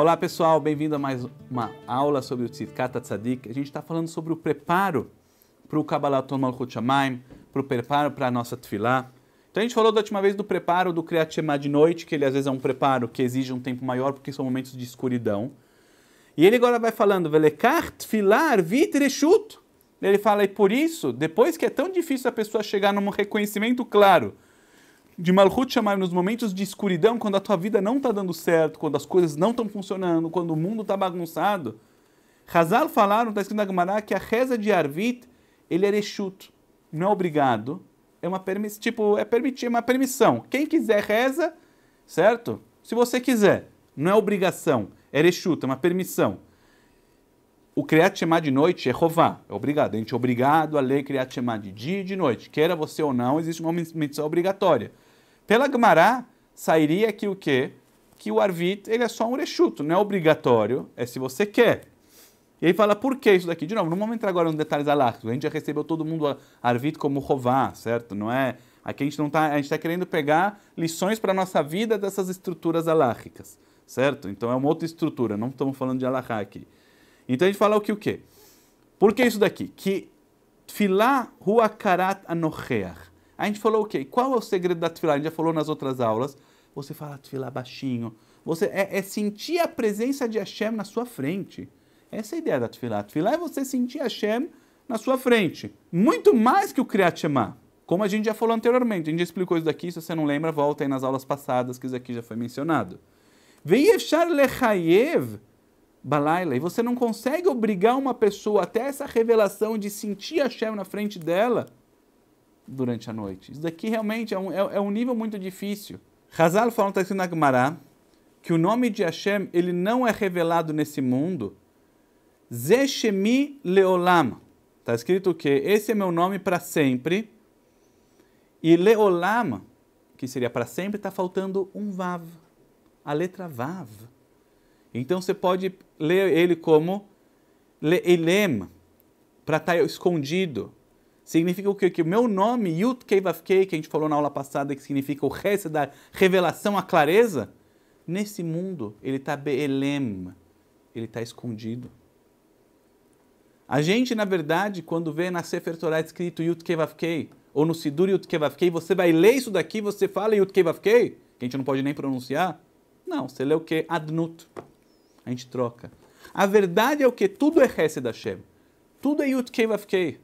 Olá pessoal, bem-vindo a mais uma aula sobre o Tzidkata Tzadik. A gente está falando sobre o preparo para o Kabbalah Tom Malchut Shamaim, para o preparo para a nossa Tfilah. Então a gente falou da última vez do preparo do Kriyat Shema de noite, que ele às vezes é um preparo que exige um tempo maior, porque são momentos de escuridão. E ele agora vai falando, Velekar Tfilah Arvit Ele fala, e por isso, depois que é tão difícil a pessoa chegar num reconhecimento claro de Malhut chamar nos momentos de escuridão, quando a tua vida não está dando certo, quando as coisas não estão funcionando, quando o mundo está bagunçado. Hazal falaram, está escrito na Gemara, que a reza de Arvit, ele é exuto não é obrigado, é uma permissão, tipo, é permitir, é uma permissão. Quem quiser reza, certo? Se você quiser, não é obrigação, é exuto é uma permissão. O criat Shema de noite é rová, é obrigado. A gente é obrigado a ler criat Shema de dia e de noite. Queira você ou não, existe uma missão obrigatória. Pela Gemara, sairia que o quê? Que o Arvit, ele é só um rechuto, não é obrigatório, é se você quer. E aí fala, por que isso daqui? De novo, não vamos entrar agora nos detalhes alárquicos. A gente já recebeu todo mundo Arvit como Rová, certo? Não é... Aqui a gente não está... A gente está querendo pegar lições para a nossa vida dessas estruturas alárquicas, certo? Então é uma outra estrutura, não estamos falando de alárquica aqui. Então a gente fala o que o quê? Por que isso daqui? Que filá huakarat anocheach. A gente falou o okay, quê? Qual é o segredo da tefilá? A gente já falou nas outras aulas. Você fala tefilá baixinho. Você é, é, sentir a presença de Hashem na sua frente. Essa é a ideia da tefilá. Tefilá é você sentir Hashem na sua frente. Muito mais que o Kriyat Shema. Como a gente já falou anteriormente, a gente já explicou isso daqui, se você não lembra, volta aí nas aulas passadas, que isso aqui já foi mencionado. Ve'yefshar lechayev balaila. E você não consegue obrigar uma pessoa até essa revelação de sentir Hashem na frente dela durante a noite. Isso daqui realmente é um, é, é um nível muito difícil. Hazal falou, está escrito na Gemara, que o nome de Hashem ele não é revelado nesse mundo. Zeshemi Leolam. Está escrito o que esse é meu nome para sempre. E Leolam, que seria para sempre, está faltando um Vav. A letra Vav. Então você pode ler ele como Leilem, para estar tá escondido, Significa o quê? Que o meu nome, Yud Kevavkei, que a gente falou na aula passada, que significa o resto da revelação, a clareza, nesse mundo ele está Beelem, ele está escondido. A gente, na verdade, quando vê na Sefer Torah escrito Yud Kevavkei, ou no Sidur Yud Kevavkei, você vai ler isso daqui, você fala Yud Kevavkei, que a gente não pode nem pronunciar. Não, você lê o que? Adnut. A gente troca. A verdade é o que? Tudo é Hesed Hashem. Tudo é Yud Kevavkei.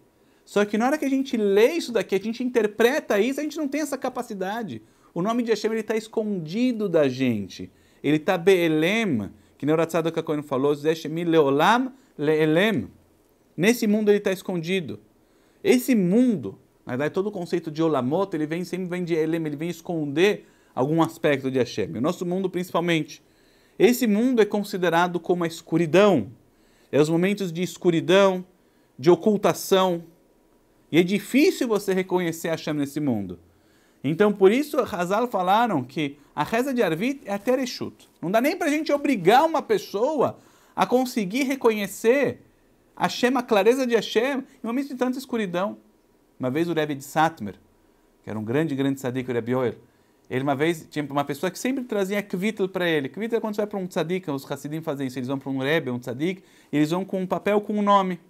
Só que na hora que a gente lê isso daqui, a gente interpreta isso, a gente não tem essa capacidade. O nome de Hashem está escondido da gente. Ele está Be'elem, que nem o Ratzadoka falou, Zeshemi Leolam Le'elem. Nesse mundo ele está escondido. Esse mundo, na verdade, todo o conceito de Olamot, ele vem, sempre vem de Elem, ele vem esconder algum aspecto de Hashem. O nosso mundo, principalmente. Esse mundo é considerado como a escuridão. É os momentos de escuridão, de ocultação, e é difícil você reconhecer a Hashem nesse mundo. Então, por isso, Hazal falaram que a reza de Arvit é até Tereshut. Não dá nem para a gente obrigar uma pessoa a conseguir reconhecer Hashem, a clareza de Hashem, em um momento de tanta escuridão. Uma vez o Rebbe de Satmer, que era um grande, grande tzadik, o Rebbe Oer, ele uma vez tinha uma pessoa que sempre trazia kvitl para ele. Kvitl é quando você vai para um tzadik, os Hassidim fazem isso, eles vão para um Rebbe, um tzadik, eles vão com um papel com um nome.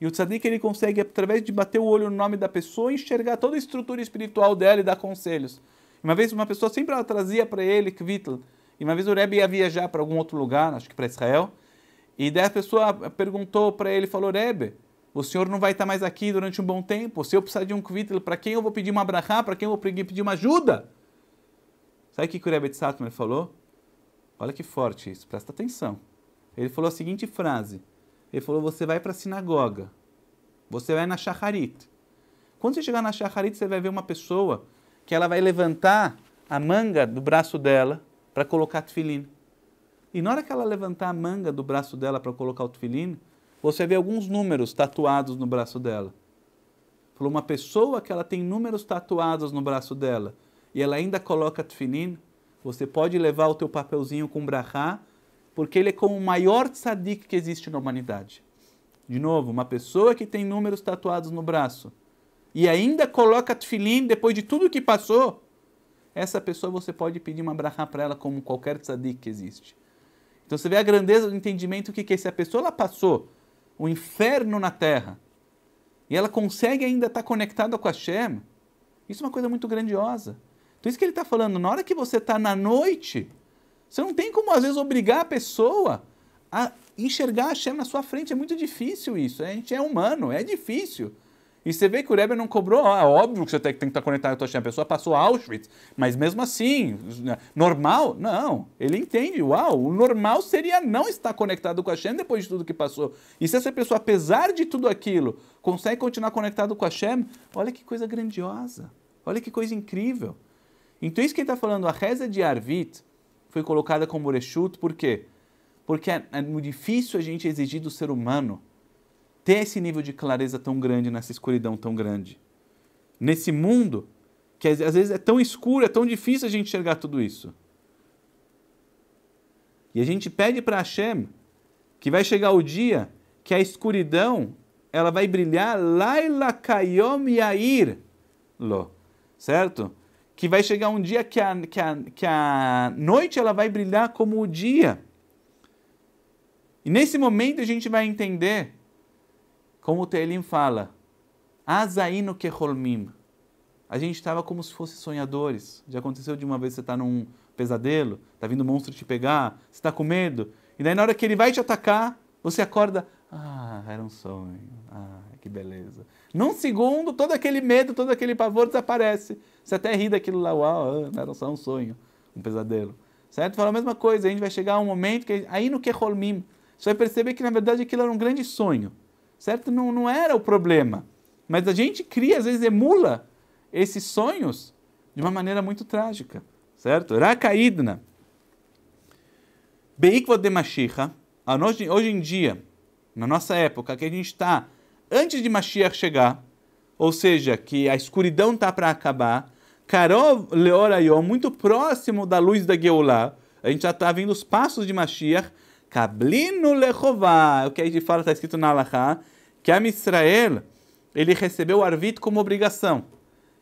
E o tzaddik ele consegue, através de bater o olho no nome da pessoa, enxergar toda a estrutura espiritual dela e dar conselhos. Uma vez uma pessoa sempre ela trazia para ele kvitl. E uma vez o Rebbe ia viajar para algum outro lugar, acho que para Israel. E daí a pessoa perguntou para ele, falou, Rebbe, o senhor não vai estar tá mais aqui durante um bom tempo. Se eu precisar de um kvitl, para quem eu vou pedir uma abrahá? Para quem eu vou pedir uma ajuda? Sabe o que o Rebbe Tzatmer falou? Olha que forte isso, presta atenção. Ele falou a seguinte frase. Ele falou: você vai para a sinagoga, você vai na shacharit. Quando você chegar na shacharit, você vai ver uma pessoa que ela vai levantar a manga do braço dela para colocar tefilin. E na hora que ela levantar a manga do braço dela para colocar o tefilin, você vê alguns números tatuados no braço dela. Falou uma pessoa que ela tem números tatuados no braço dela e ela ainda coloca tefilin. você pode levar o teu papelzinho com brachá porque ele é como o maior tzadik que existe na humanidade. De novo, uma pessoa que tem números tatuados no braço e ainda coloca tefilim depois de tudo que passou, essa pessoa você pode pedir uma brahá para ela como qualquer tzadik que existe. Então você vê a grandeza do entendimento que, que se a pessoa ela passou o inferno na terra e ela consegue ainda estar tá conectada com a Shema. isso é uma coisa muito grandiosa. Então isso que ele está falando, na hora que você está na noite, você não tem como, às vezes, obrigar a pessoa a enxergar a Hashem na sua frente. É muito difícil isso. A gente é humano, é difícil. E você vê que o Rebbe não cobrou, ah, é óbvio que você tem, tem que estar conectado com a Hashem. A pessoa passou Auschwitz, mas mesmo assim, normal? Não. Ele entende, uau, o normal seria não estar conectado com a Hashem depois de tudo que passou. E se essa pessoa, apesar de tudo aquilo, consegue continuar conectado com a Hashem, olha que coisa grandiosa. Olha que coisa incrível. Então, isso que ele está falando, a reza de Arvit, foi colocada como Orexuto, por quê? Porque é, é muito difícil a gente exigir do ser humano ter esse nível de clareza tão grande, nessa escuridão tão grande. Nesse mundo, que às vezes é tão escuro, é tão difícil a gente enxergar tudo isso. E a gente pede para Hashem que vai chegar o dia que a escuridão ela vai brilhar Laila Kayom Yair. Lo. Certo? que vai chegar um dia que a, que a, que a noite ela vai brilhar como o dia. E nesse momento a gente vai entender como o Teilim fala, Azaino Keholmim. A gente estava como se fosse sonhadores. Já aconteceu de uma vez você está num pesadelo, está vindo um monstro te pegar, você está com medo, e daí na hora que ele vai te atacar, você acorda, ah, era um sonho, ah, que beleza. Num segundo, todo aquele medo, todo aquele pavor desaparece. Você até ri daquilo lá, uau, ah, era só um sonho, um pesadelo. Certo? Fala a mesma coisa, a gente vai chegar a um momento que aí no Keholmim, você vai perceber que na verdade aquilo era um grande sonho. Certo? Não, não era o problema. Mas a gente cria, às vezes emula esses sonhos de uma maneira muito trágica. Certo? Rakaidna. Beikva de Mashiach, hoje em dia, na nossa época, que a gente está antes de Mashiach chegar, ou seja, que a escuridão está para acabar, Karov Leorayom, muito próximo da luz da Geulah, a gente já está vendo os passos de Mashiach, Kablino Lechová, é o que aí de fala está escrito na Alahá, que a Israel, ele recebeu o Arvit como obrigação.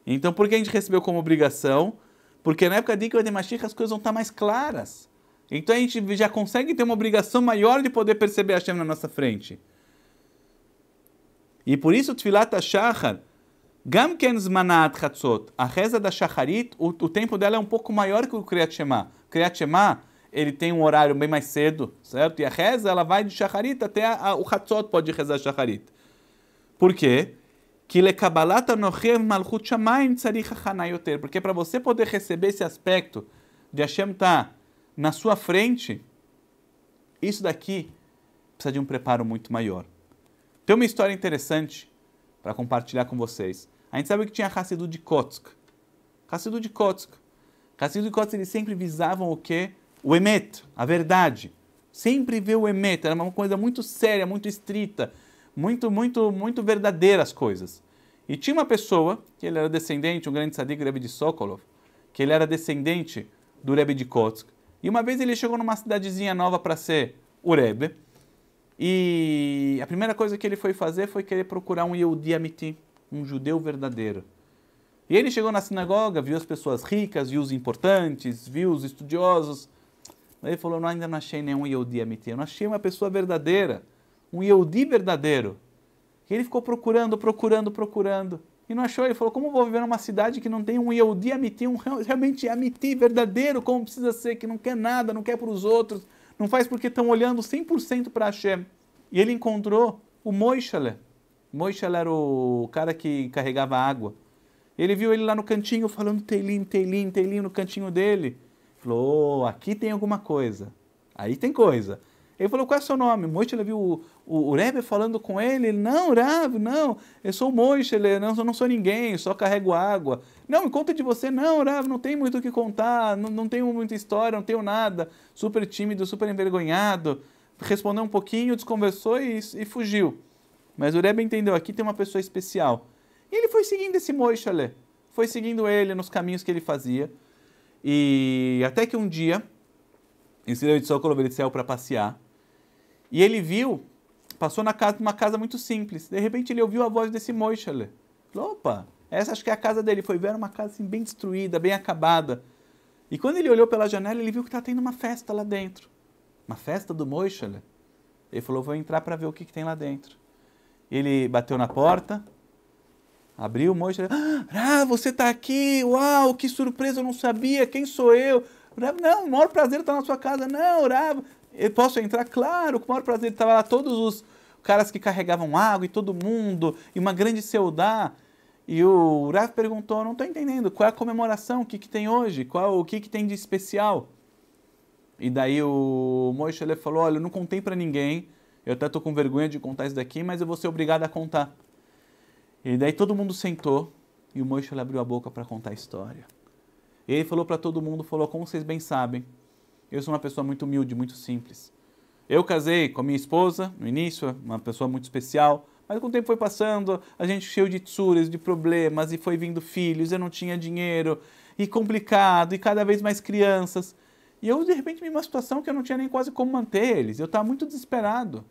Então, por que a gente recebeu como obrigação? Porque na época de Ikva de Mashiach as coisas vão estar tá mais claras. Então a gente já consegue ter uma obrigação maior de poder perceber a Hashem na nossa frente. E por isso Tfilat HaShachar, Gam Ken Zmanat Hatzot, a reza da Shacharit, o, o, tempo dela é um pouco maior que o Kriyat Shema. Kriyat Shema, ele tem um horário bem mais cedo, certo? E a reza, ela vai de Shacharit até a, a, o Hatzot pode rezar Shacharit. Por quê? Porque para você poder receber esse aspecto de Hashem estar tá na sua frente, isso daqui precisa de um preparo muito maior. Tem uma história interessante para compartilhar com vocês. A gente sabe que tinha Hassidu de Kotsk. Hassidu de Kotsk. Hassidu de Kotsk, eles sempre visavam o quê? O Emet, a verdade. Sempre ver o Emet. Era uma coisa muito séria, muito estrita, muito, muito, muito verdadeira as coisas. E tinha uma pessoa, que ele era descendente, um grande sadiq, Rebbe de Sokolov, que ele era descendente do Rebbe de Kotsk. E uma vez ele chegou numa cidadezinha nova para ser o Rebbe. E a primeira coisa que ele foi fazer foi querer procurar um Yehudi Amiti, um judeu verdadeiro. E ele chegou na sinagoga, viu as pessoas ricas, viu os importantes, viu os estudiosos. Aí ele falou, não, ainda não achei nenhum Yehudi Amiti, eu não achei uma pessoa verdadeira, um Yehudi verdadeiro. E ele ficou procurando, procurando, procurando. E não achou, ele falou, como vou viver numa cidade que não tem um Yehudi Amiti, um realmente Amiti verdadeiro, como precisa ser, que não quer nada, não quer para os outros, não faz porque estão olhando 100% para Hashem. E ele encontrou o Moishale. Moishale era o cara que carregava água. Ele viu ele lá no cantinho falando Teilim, Teilim, Teilim no cantinho dele. Falou, oh, aqui tem alguma coisa. Aí tem coisa. Ele falou, qual é o seu nome? Moisés viu o, o, o Rebbe falando com ele. Ele, não, Rav, não, eu sou Moisés, ele, não, eu não sou ninguém, só carrego água. Não, me conta de você. Não, Rav, não tem muito o que contar, não, não tenho muita história, não tenho nada. Super tímido, super envergonhado. Respondeu um pouquinho, desconversou e, e fugiu. Mas o Rebbe entendeu, aqui tem uma pessoa especial. E ele foi seguindo esse Moisés, foi seguindo ele nos caminhos que ele fazia. E até que um dia, esse Rebbe de Sokolovitz saiu para passear e ele viu, passou na casa, uma casa muito simples. De repente ele ouviu a voz desse Moishele. Falou, opa, essa acho que é a casa dele. Foi ver uma casa assim, bem destruída, bem acabada. E quando ele olhou pela janela, ele viu que estava tá tendo uma festa lá dentro. Uma festa do Moishele. Ele falou, vou entrar para ver o que, que, tem lá dentro. Ele bateu na porta, abriu o Moishele. Ah, você está aqui, uau, que surpresa, eu não sabia, quem sou eu? Não, o maior prazer é estar na sua casa. Não, Rav, eu posso entrar? Claro, com o maior prazer. Estava lá todos os caras que carregavam água e todo mundo, e uma grande seudá. E o Rav perguntou, não estou entendendo, qual é a comemoração, o que, que tem hoje, qual o que, que tem de especial? E daí o Moishele ele falou, olha, eu não contei para ninguém, eu até estou com vergonha de contar isso daqui, mas eu vou ser obrigado a contar. E daí todo mundo sentou, e o Moishele abriu a boca para contar a história. E ele falou para todo mundo, falou, como vocês bem sabem, eu sou uma pessoa muito humilde, muito simples. Eu casei com a minha esposa, no início, uma pessoa muito especial, mas com o tempo foi passando, a gente cheio de tsuras, de problemas, e foi vindo filhos, eu não tinha dinheiro, e complicado, e cada vez mais crianças. E eu, de repente, vi uma situação que eu não tinha nem quase como manter eles, eu estava muito desesperado.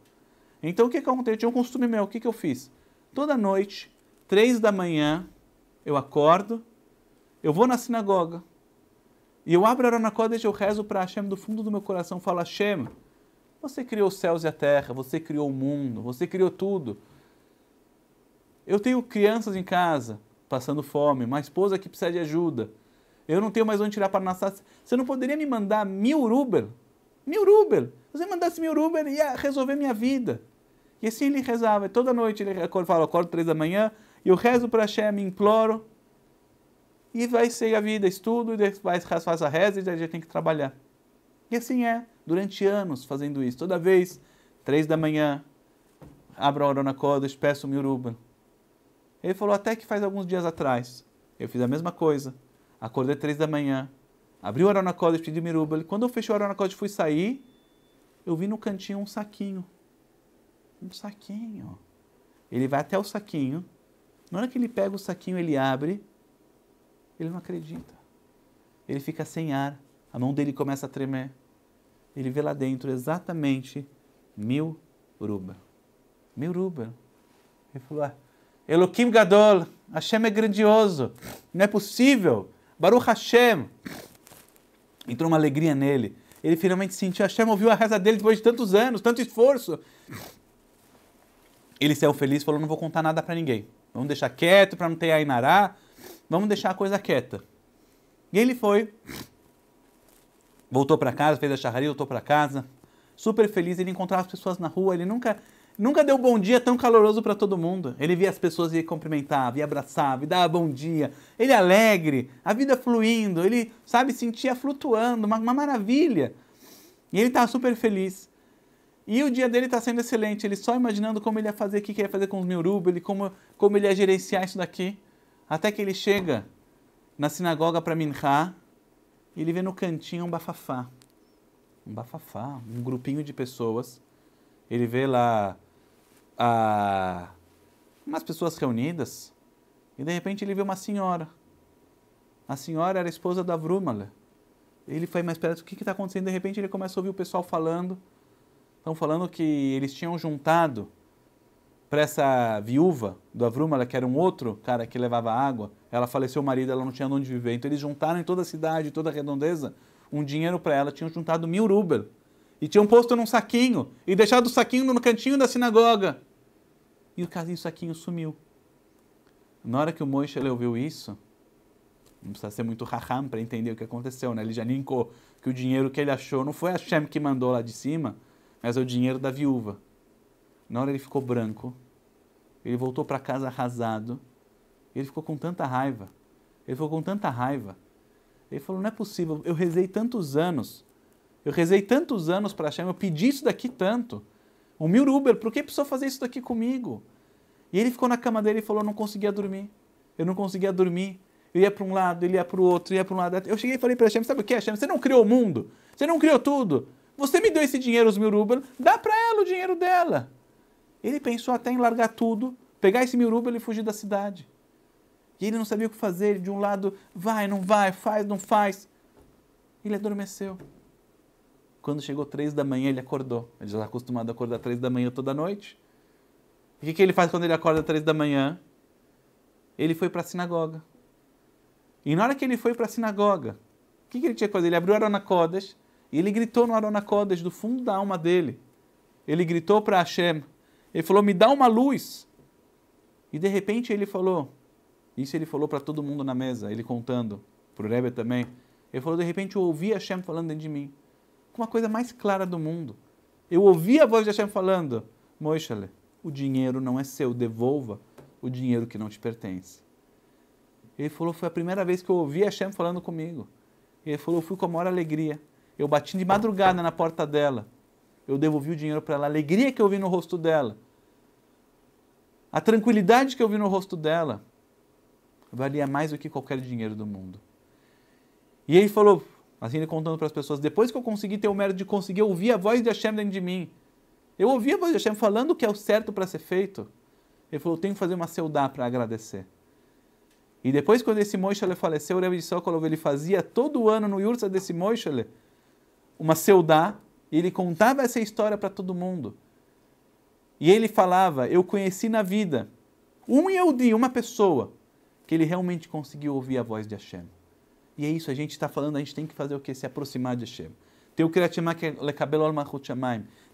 Então, o que, que aconteceu? Eu tinha um costume meu, o que, que eu fiz? Toda noite, três da manhã, eu acordo, eu vou na sinagoga, e eu abro a e eu rezo para Hashem do fundo do meu coração, falo, Hashem, você criou os céus e a terra, você criou o mundo, você criou tudo. Eu tenho crianças em casa passando fome, uma esposa que precisa de ajuda. Eu não tenho mais onde tirar para nascer. Você não poderia me mandar mil rubel? Mil rubel! Se você mandasse mil rubel, ia resolver minha vida. E assim ele rezava. Toda noite ele acorda, fala, acordo três da manhã, e eu rezo para Hashem, imploro, e vai ser a vida, estudo, depois faz a reza e a gente tem que trabalhar. E assim é, durante anos fazendo isso. Toda vez, três da manhã, abro a Orona Kodesh, peço o Miruban. Ele falou até que faz alguns dias atrás. Eu fiz a mesma coisa. Acordei três da manhã, abri o Orona Kodesh, pedi Miruban. Quando eu fechei o Orona Kodesh fui sair, eu vi no cantinho um saquinho. Um saquinho. Ele vai até o saquinho. Na hora que ele pega o saquinho, ele abre ele não acredita. Ele fica sem ar, a mão dele começa a tremer. Ele vê lá dentro exatamente mil ruba. Mil ruba. Ele falou: ah, Eloquim Gadol, Hashem é grandioso, não é possível. Baruch Hashem. Entrou uma alegria nele. Ele finalmente sentiu, Hashem ouviu a reza dele depois de tantos anos, tanto esforço. Ele saiu feliz, falou: Não vou contar nada para ninguém. Vamos deixar quieto para não ter Ainará vamos deixar a coisa quieta. E ele foi, voltou para casa, fez a charraria, voltou para casa, super feliz, ele encontrava as pessoas na rua, ele nunca nunca deu bom dia tão caloroso para todo mundo. Ele via as pessoas e cumprimentava, e abraçava, e dava bom dia. Ele alegre, a vida fluindo, ele, sabe, sentia flutuando, uma, uma maravilha. E ele estava tá super feliz. E o dia dele está sendo excelente, ele só imaginando como ele ia fazer, o que, que ia fazer com os Miurubu, ele, como, como ele ia gerenciar isso daqui. Até que ele chega na sinagoga para Minha e ele vê no cantinho um bafafá. Um bafafá, um grupinho de pessoas. Ele vê lá a, umas pessoas reunidas e de repente ele vê uma senhora. A senhora era a esposa da Vrúmala. Ele foi mais perto, o que está acontecendo? De repente ele começa a ouvir o pessoal falando. Estão falando que eles tinham juntado para essa viúva do Avrumala, que era um outro cara que levava água, ela faleceu o marido, ela não tinha onde viver. Então eles juntaram em toda a cidade, toda a redondeza, um dinheiro para ela. Tinham juntado mil rubel e tinham posto num saquinho e deixado o saquinho no cantinho da sinagoga. E o casinho saquinho sumiu. Na hora que o Moishe ouviu isso, não precisa ser muito raham para entender o que aconteceu, né? Ele já linkou que o dinheiro que ele achou não foi a Shem que mandou lá de cima, mas é o dinheiro da viúva. Na hora ele ficou branco ele voltou para casa arrasado. Ele ficou com tanta raiva. Ele ficou com tanta raiva. Ele falou: não é possível, eu rezei tantos anos. Eu rezei tantos anos para Hashem, eu pedi isso daqui tanto. Um mil Uber, por que precisou fazer isso daqui comigo? E ele ficou na cama dele e falou: eu não conseguia dormir. Eu não conseguia dormir. Eu ia para um lado, ele ia para o outro, ia para um lado. Eu cheguei e falei para Hashem: sabe o que, Hashem? Você não criou o mundo. Você não criou tudo. Você me deu esse dinheiro, os mil Uber, dá para ela o dinheiro dela. Ele pensou até em largar tudo, pegar esse miuruba e fugir da cidade. E ele não sabia o que fazer. De um lado, vai, não vai, faz, não faz. Ele adormeceu. Quando chegou três da manhã, ele acordou. Ele já está acostumado a acordar três da manhã toda noite. E o que, que ele faz quando ele acorda três da manhã? Ele foi para a sinagoga. E na hora que ele foi para a sinagoga, o que, que, ele tinha que fazer? Ele abriu o Arona Kodesh e ele gritou no Arona Kodesh, do fundo da alma dele. Ele gritou para Hashem, ele falou: "Me dá uma luz". E de repente ele falou, isso ele falou para todo mundo na mesa, ele contando, para o Rebbe também. Ele falou: "De repente eu ouvi Hashem falando dentro de mim, com uma coisa mais clara do mundo. Eu ouvi a voz de Hashem falando: Moishale, o dinheiro não é seu, devolva o dinheiro que não te pertence". Ele falou: "Foi a primeira vez que eu ouvi Hashem falando comigo". Ele falou: "Eu fui com a maior alegria. Eu bati de madrugada na porta dela eu devolvi o dinheiro para ela, a alegria que eu vi no rosto dela, a tranquilidade que eu vi no rosto dela, valia mais do que qualquer dinheiro do mundo. E ele falou, assim ele contando para as pessoas, depois que eu consegui ter o mérito de conseguir ouvir a voz de Hashem dentro de mim, eu ouvi a voz de Hashem falando o que é o certo para ser feito, ele falou, eu tenho que fazer uma seudá para agradecer. E depois, quando esse Moishele faleceu, o Rebbe de Sokolov, ele fazia todo ano no Yursa desse Moishele uma seudá e ele contava essa história para todo mundo. E ele falava: Eu conheci na vida um Yehudi, uma pessoa, que ele realmente conseguiu ouvir a voz de Hashem. E é isso, a gente está falando, a gente tem que fazer o que? Se aproximar de Hashem. Tem o Kriyatimá que é Lekabel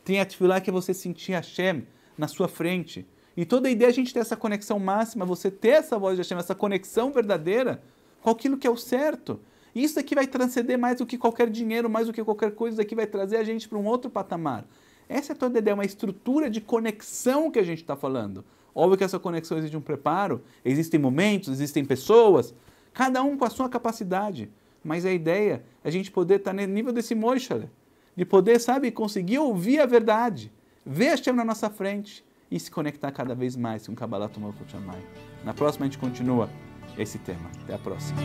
Tem a Tfilá que é você sentir Hashem na sua frente. E toda a ideia é a gente ter essa conexão máxima, você ter essa voz de Hashem, essa conexão verdadeira com aquilo que é o certo. Isso aqui vai transcender mais do que qualquer dinheiro, mais do que qualquer coisa, isso aqui vai trazer a gente para um outro patamar. Essa é toda a ideia, é uma estrutura de conexão que a gente está falando. Óbvio que essa conexão exige um preparo, existem momentos, existem pessoas, cada um com a sua capacidade. Mas a ideia é a gente poder estar tá no nível desse moixale, né? de poder, sabe, conseguir ouvir a verdade, ver a chama na nossa frente e se conectar cada vez mais com o Kabbalah Tomokut Shammai. Na próxima a gente continua esse tema. Até a próxima.